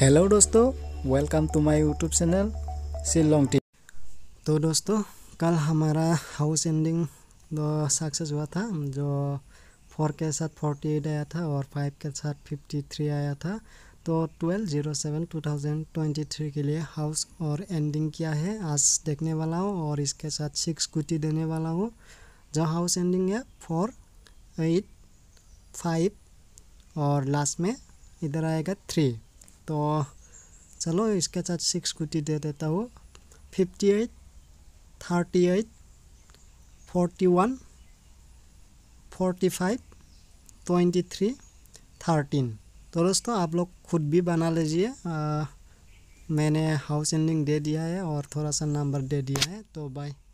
hello दोस्तों welcome to my YouTube channel Shillong टी तो दोस्तों कल हमारा हाउस एंडिंग सक्सेस हुआ था जो फोर के साथ फोर्टी एट आया था और फाइव के साथ फिफ्टी थ्री आया था तो twelve zero seven two thousand twenty three के लिए हाउस और एंडिंग क्या है आज देखने वाला हूँ और इसके साथ सिक्स कुटी देने वाला हूँ जो हाउस एंडिंग है फोर एट फाइव और लास्ट में इधर आएगा थ्री तो चलो इसके साथ सिक्स कुटी दे देता हूँ fifty eight thirty eight forty one forty five twenty three thirteen तो दोस्तों आप लोग खुद भी बना लीजिए मैंने हाउस एंडिंग दे दिया है और थोड़ा सा नंबर दे दिया है तो बाय